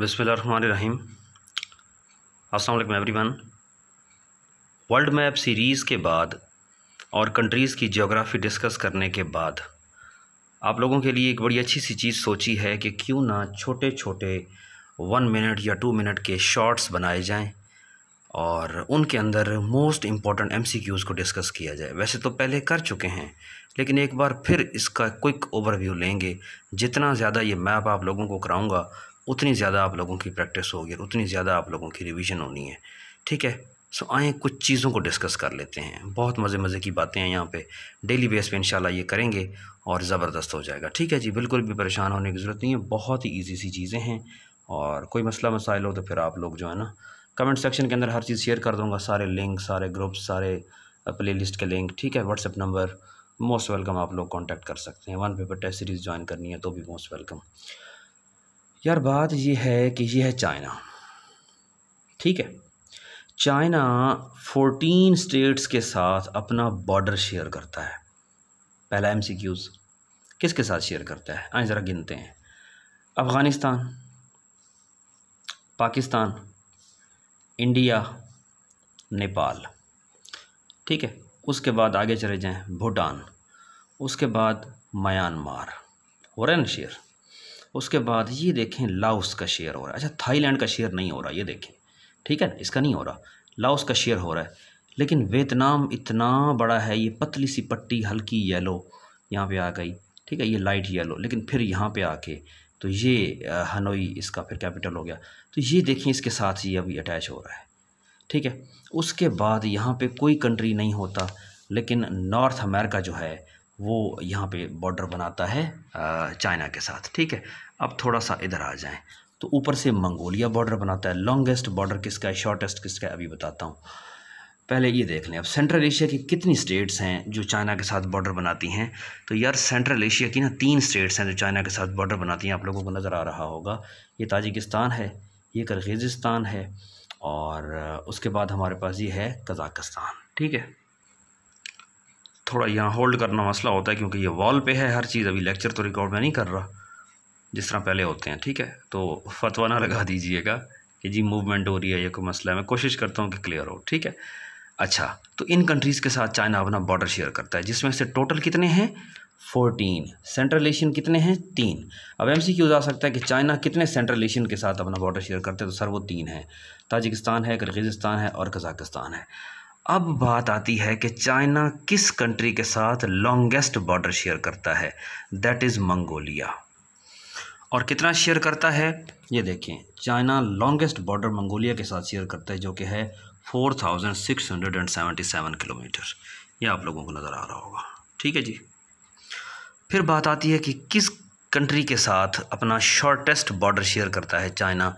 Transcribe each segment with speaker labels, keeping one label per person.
Speaker 1: बिस्मिल्लाम अस्सलाम everyone world map series के बाद और कंट्रीज़ की जोग्राफ़ी डिस्कस करने के बाद आप लोगों के लिए एक बड़ी अच्छी सी चीज़ सोची है कि क्यों ना छोटे छोटे वन मिनट या टू मिनट के शॉर्ट्स बनाए जाएं और उनके अंदर मोस्ट इम्पॉर्टेंट एमसीक्यूज़ को डिस्कस किया जाए वैसे तो पहले कर चुके हैं लेकिन एक बार फिर इसका क्विक ओवरव्यू लेंगे जितना ज़्यादा ये मैप आप लोगों को कराऊंगा उतनी ज़्यादा आप लोगों की प्रैक्टिस होगी और उतनी ज़्यादा आप लोगों की रिविज़न होनी है ठीक है सो आएँ कुछ चीज़ों को डिस्कस कर लेते हैं बहुत मज़े मज़े की बातें हैं यहाँ पे डेली बेस पे इंशाल्लाह ये करेंगे और ज़बरदस्त हो जाएगा ठीक है जी बिल्कुल भी परेशान होने की ज़रूरत नहीं है बहुत ही ईजी सी चीज़ें हैं और कोई मसला मसाइल हो तो फिर आप लोग जो है ना कमेंट सेक्शन के अंदर हर चीज़ शेयर कर दूँगा सारे लिंक सारे ग्रुप्स सारे प्ले लिस्ट के लिंक ठीक है व्हाट्सअप नंबर मोस्ट वेलकम आप लोग कॉन्टैक्ट कर सकते हैं one paper test series join करनी है तो भी मोस्ट वेलकम यार बात यह है कि यह है चाइना ठीक है चाइना 14 स्टेट्स के साथ अपना बॉर्डर शेयर करता है पहला एम सी क्यूज़ किसके साथ शेयर करता है आए ज़रा गिनते हैं अफ़गानिस्तान पाकिस्तान इंडिया नेपाल ठीक है उसके बाद आगे चले जाएं भूटान उसके बाद म्यांमार हो रहा है ना शेयर उसके बाद ये देखें लाउस का शेयर हो रहा है अच्छा थाईलैंड का शेयर नहीं हो रहा ये देखें ठीक है ना इसका नहीं हो रहा लाउस का शेयर हो रहा है लेकिन वियतनाम इतना बड़ा है ये पतली सी पट्टी हल्की येलो यहाँ पे आ गई ठीक है ये लाइट येलो लेकिन फिर यहाँ पे आके तो ये हनोई इसका फिर कैपिटल हो गया तो ये देखें इसके साथ ये अभी अटैच हो रहा है ठीक है उसके बाद यहाँ पे कोई कंट्री नहीं होता लेकिन नॉर्थ अमेरिका जो है वो यहाँ पे बॉर्डर बनाता है चाइना के साथ ठीक है अब थोड़ा सा इधर आ जाएं तो ऊपर से मंगोलिया बॉर्डर बनाता है लॉन्गेस्ट बॉर्डर किसका है शॉर्टेस्ट किसका है अभी बताता हूँ पहले ये देख लें अब सेंट्रल एशिया की कितनी स्टेट्स हैं जो चाइना के साथ बॉर्डर बनाती हैं तो यार सेंट्रल एशिया की ना तीन स्टेट्स हैं जो चाइना के साथ बॉर्डर बनाती हैं आप लोगों को नज़र आ रहा होगा ये ताजिकिस्तान है ये करगिज़िस्तान है और उसके बाद हमारे पास ये है कज़ाकस्तान ठीक है थोड़ा यहाँ होल्ड करना मसला होता है क्योंकि ये वॉल पे है हर चीज़ अभी लेक्चर तो रिकॉर्ड में नहीं कर रहा जिस तरह पहले होते हैं ठीक है तो फतवा ना लगा दीजिएगा कि जी मूवमेंट हो रही है ये कोई मसला है मैं कोशिश करता हूँ कि क्लियर हो ठीक है अच्छा तो इन कंट्रीज़ के साथ चाइना अपना बॉर्डर शेयर करता है जिसमें से टोटल कितने हैं फोर्टीन सेंट्रल एशियन कितने हैं तीन अब एम सी क्यूज आ सकता है कि चाइना कितने सेंट्रल एशियन के साथ अपना बॉर्डर शेयर करते हैं तो सर वो तीन है ताजिकिस्तान है किर्गिज़िस्तान है और कजाकिस्तान है अब बात आती है कि चाइना किस कंट्री के साथ लॉन्गेस्ट बॉर्डर शेयर करता है दैट इज़ मंगोलिया और कितना शेयर करता है ये देखें चाइना लॉन्गेस्ट बॉर्डर मंगोलिया के साथ शेयर करता है जो कि है 4677 किलोमीटर ये आप लोगों को नज़र आ रहा होगा ठीक है जी फिर बात आती है कि किस कंट्री के साथ अपना शॉर्टेस्ट बॉर्डर शेयर करता है चाइना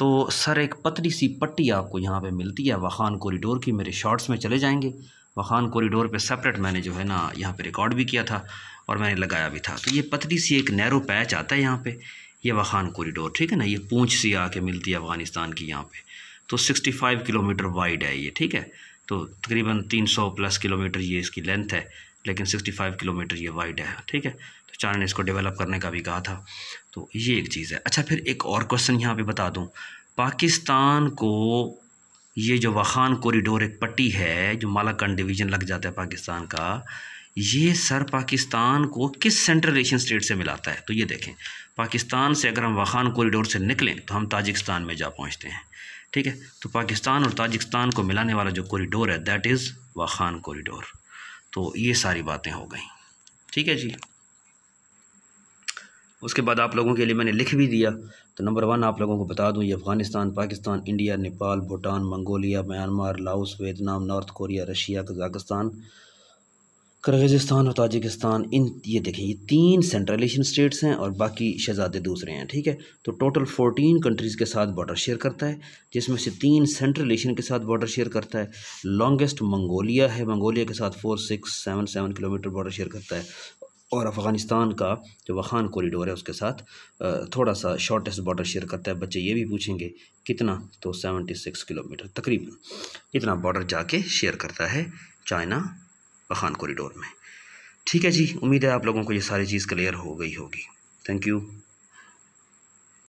Speaker 1: तो सर एक पतली सी पट्टी आपको यहाँ पे मिलती है वखान कॉरिडोर की मेरे शॉर्ट्स में चले जाएंगे वखान कॉरिडोर पे सेपरेट मैंने जो है ना यहाँ पे रिकॉर्ड भी किया था और मैंने लगाया भी था तो ये पतली सी एक नैरो पैच आता है यहाँ पे ये वखान कॉरिडोर ठीक है ना ये पूँछ सी आके मिलती है अफ़गानिस्तान की यहाँ पर तो फाइव किलोमीटर वाइड है ये ठीक है तो तकरीबन सौ प्लस किलोमीटर ये इसकी लेंथ है लेकिन 65 किलोमीटर ये वाइड है ठीक है तो चाइना ने इसको डेवलप करने का भी कहा था तो ये एक चीज़ है अच्छा फिर एक और क्वेश्चन यहाँ पे बता दूँ पाकिस्तान को ये जो वखान कॉरिडोर एक पट्टी है जो मालाकंड डिवीज़न लग जाता है पाकिस्तान का ये सर पाकिस्तान को किस सेंट्रल एशियन स्टेट से मिलाता है तो ये देखें पाकिस्तान से अगर हम वाखान कॉरिडोर से निकलें तो हम ताजिकस्तान में जा पहुंचते हैं ठीक है तो पाकिस्तान और ताजिकस्तान को मिलाने वाला जो कॉरिडोर है दैट इज़ वाखान कॉरिडोर तो ये सारी बातें हो गई ठीक है जी उसके बाद आप लोगों के लिए मैंने लिख भी दिया तो नंबर वन आप लोगों को बता दूं ये Afghanistan Pakistan India Nepal Bhutan Mongolia Myanmar Laos Vietnam North Korea Russia Kazakhstan Kyrgyzstan और ताजिकिस्तान इन ये देखें ये तीन सेंट्रल एशियन स्टेट्स हैं और बाकी शहजादे दूसरे हैं ठीक है तो टोटल फोर्टीन कंट्रीज़ के साथ बॉर्डर शेयर करता है जिसमें से तीन सेंट्रल एशियन के साथ बॉर्डर शेयर करता है लॉन्गेस्ट मंगोलिया है मंगोलिया के साथ four six seven seven kilometre border share करता है और अफ़गानिस्तान का जो वखान कॉरिडोर है उसके साथ थोड़ा सा शॉर्टेस्ट बॉर्डर शेयर करता है बच्चे ये भी पूछेंगे कितना तो सेवेंटी सिक्स किलोमीटर तकरीबन इतना बॉर्डर जाके शेयर करता है चाइना खान कॉरिडोर में ठीक है जी उम्मीद है आप लोगों को ये सारी चीज़ क्लियर हो गई होगी थैंक यू